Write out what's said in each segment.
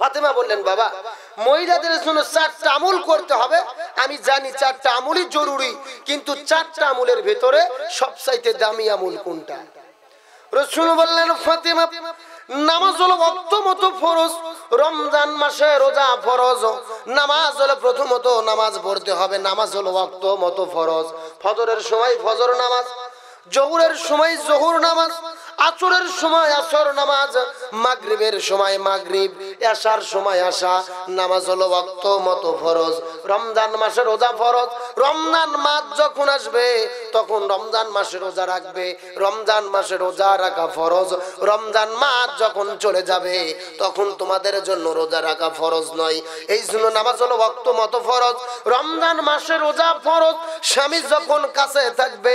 ফাতেমা বললেন বাবা মহিলাদের জন্য চারটা আমুল করতে হবে আমি জানি চারটা আমুলই জরুরি কিন্তু চারটা আমুলের ভেতরে সবচাইতে দামি আমুল কোনটা রসুন বললেন ফাতেমা নামাজ হলো ভক্ত মতো ফরজ রমজান মাসে রোজা ফরজ নামাজ হলো প্রথমত নামাজ পড়তে হবে নামাজ হলো ভক্ত মতো ফরজ ফজরের সময় ফজর নামাজ জহুরের সময় জহুর নামাজ আচরের সময় আসর নামাজ মাগরিবের সময় মাগরিব এশার সময় আশা নামাজ হলো ওয়াক্ত মত ফরজ রমজান মাসের রোজা ফরজ রমজান মাস যখন আসবে তখন রমজান মাসে রোজা রাখবে রমজান মাসে রোজা রাখা ফরজ রমজান মাস যখন চলে যাবে তখন তোমাদের জন্য রোজা রাখা ফরজ নয় এই জন্য নামাজ হলো ভক্ত মত ফরজ রমজান মাসে রোজা ফরজ স্বামী যখন কাছে থাকবে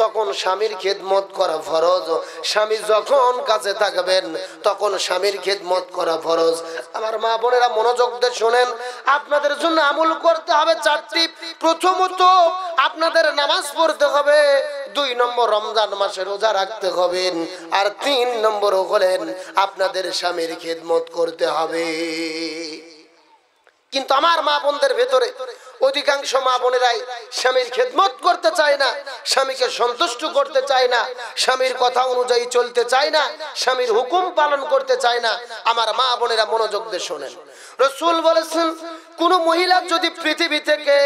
তখন স্বামীর খেদমত করা ফরজ স্বামী যখন কাছে থাকবেন তখন স্বামীর খেদমত করা ফরজ আমার মা বোনেরা মনোযোগ দিয়ে শোনেন আপনাদের জন্য আমল করতে হবে চারটি প্রথমত আপনাদের নামাজ পড়তে হবে দুই নম্বর রমজান মাসে রোজা রাখতে হবে আর তিন নম্বর হলেন আপনাদের স্বামীর খেদমত করতে হবে কিন্তু আমার মা বোনদের ভেতরে অধিকাংশ মা বোনেরাই স্বামীর খেদমত করতে চায় না স্বামীকে সন্তুষ্ট করতে চায় না স্বামীর কথা অনুযায়ী চলতে চায় না স্বামীর হুকুম পালন করতে চায় না আমার মা বোনেরা মনোযোগ দিয়ে শোনেন রসুল বলেছেন কোন মহিলা যদি পৃথিবী থেকে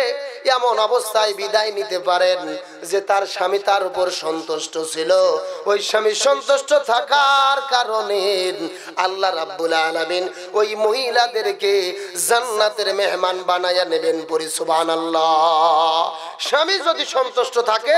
এমন অবস্থায় বিদায় নিতে পারেন যে তার স্বামী তার উপর সন্তুষ্ট ছিল ওই স্বামী সন্তুষ্ট থাকার কারণে আল্লাহ রাব্বুল আলামিন ওই মহিলাদেরকে জান্নাতের মেহমান বানায়া নেবেন পরি সুবহানাল্লাহ স্বামী যদি সন্তুষ্ট থাকে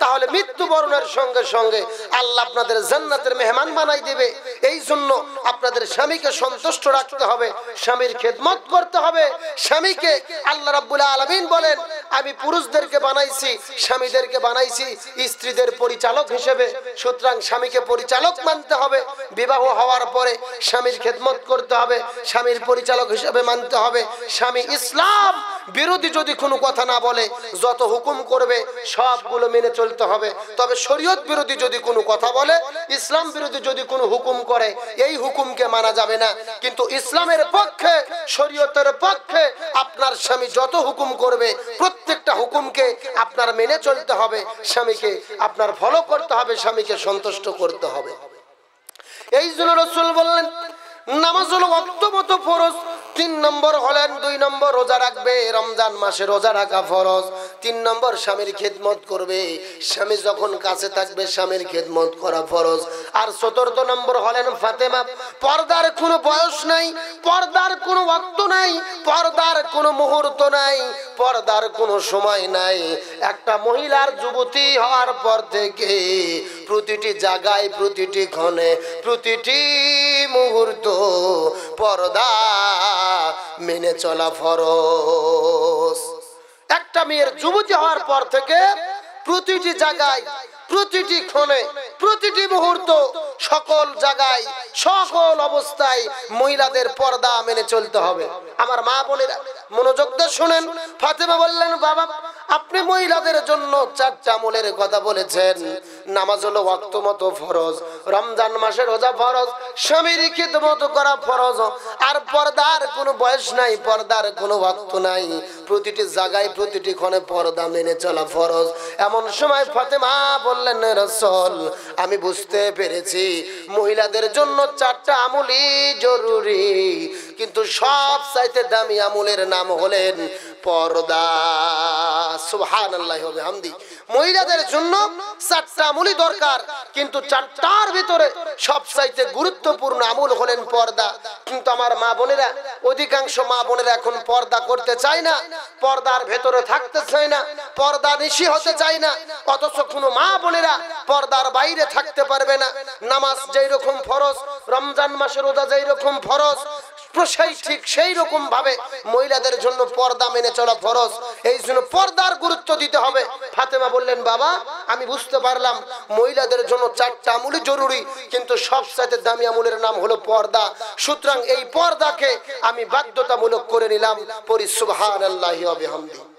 তাহলে মৃত্যুবরণের সঙ্গে সঙ্গে আল্লাহ আপনাদের জান্নাতের মেহমান বানাই দেবে এই জন্য আপনাদের স্বামীকে সন্তুষ্ট রাখতে হবে স্বামীর খেদমত করতে হবে স্বামীকে আল্লাহ রাব্বুল আলামিন বলেন goles. আমি পুরুষদেরকে বানাইছি স্বামীদেরকে বানাইছি স্ত্রীদের পরিচালক হিসেবে সুতরাং স্বামীকে পরিচালক মানতে হবে বিবাহ হওয়ার পরে স্বামীর খেদমত করতে হবে স্বামীর পরিচালক হিসেবে মানতে হবে স্বামী ইসলাম বিরোধী যদি কোনো কথা না বলে যত হুকুম করবে সবগুলো মেনে চলতে হবে তবে শরীয়ত বিরোধী যদি কোনো কথা বলে ইসলাম বিরোধী যদি কোনো হুকুম করে এই হুকুমকে মানা যাবে না কিন্তু ইসলামের পক্ষে শরীয়তের পক্ষে আপনার স্বামী যত হুকুম করবে প্রত্যেক প্রত্যেকটা হুকুমকে আপনার মেনে চলতে হবে স্বামীকে আপনার ফলো করতে হবে স্বামীকে সন্তুষ্ট করতে হবে এই জন্য রসুল বললেন নামাজ হলো অক্তমত ফরজ তিন নম্বর হলেন দুই নম্বর রোজা রাখবে রমজান মাসে রোজা রাখা ফরজ তিন নম্বর স্বামীর খেদমত করবে স্বামী যখন কাছে থাকবে স্বামীর খেদমত করা ফরজ আর চতুর্থ নম্বর হলেন ফাতেমা পর্দার কোনো বয়স নাই পর্দার কোনো অক্ত নাই পর্দার কোনো মুহূর্ত নাই পর্দার কোনো সময় নাই একটা মহিলার যুবতী হওয়ার পর থেকে প্রতিটি জায়গায় প্রতিটি ক্ষণে প্রতিটি মুহূর্ত পর্দা মেনে চলা ফরজ একটা মেয়ের যুবতী হওয়ার পর থেকে প্রতিটি জায়গায় প্রতিটি ক্ষণে প্রতিটি মুহূর্ত সকল জায়গায় সকল অবস্থায় মহিলাদের পর্দা মেনে চলতে হবে আমার মা বোনেরা মনোযোগ শুনেন ফাতেমা বললেন বাবা আপনি মহিলাদের জন্য চারটা আমলের কথা বলেছেন নামাজ হলো ওয়াক্ত মতো ফরজ রমজান মাসের রোজা ফরজ স্বামীর মতো করা ফরজ আর পর্দার কোনো বয়স নাই পর্দার কোনো ওয়াক্ত নাই প্রতিটি জায়গায় প্রতিটি ক্ষণে পর্দা মেনে চলা ফরজ এমন সময় ফাতেমা বললেন রসল আমি বুঝতে পেরেছি মহিলাদের জন্য চারটা আমলই জরুরি কিন্তু সব চাইতে দামি আমলের নাম হলেন পর্দা সুহান মহিলাদের জন্য চারটা দরকার কিন্তু চারটার ভিতরে সব চাইতে গুরুত্বপূর্ণ হলেন পর্দা কিন্তু আমার মা বোনেরা অধিকাংশ মা বোনেরা এখন পর্দা করতে চায় না পর্দার ভেতরে থাকতে চায় না পর্দা নিশি হতে চায় না অথচ কোনো মা বোনেরা পর্দার বাইরে থাকতে পারবে না নামাজ যেরকম রকম ফরজ রমজান মাসের ওদা যেরকম ফরজ প্রসাই ঠিক সেই রকম ভাবে মহিলাদের জন্য পর্দা মেনে চলা ফরজ এই জন্য পর্দার গুরুত্ব দিতে হবে ফাতেমা বললেন বাবা আমি বুঝতে পারলাম মহিলাদের জন্য চারটা আমুলই জরুরি কিন্তু সবচাইতে দামি আমুলের নাম হলো পর্দা সুতরাং এই পর্দাকে আমি বাধ্যতামূলক করে নিলাম পরি সুবহানাল্লাহি ওয়া বিহামদিহি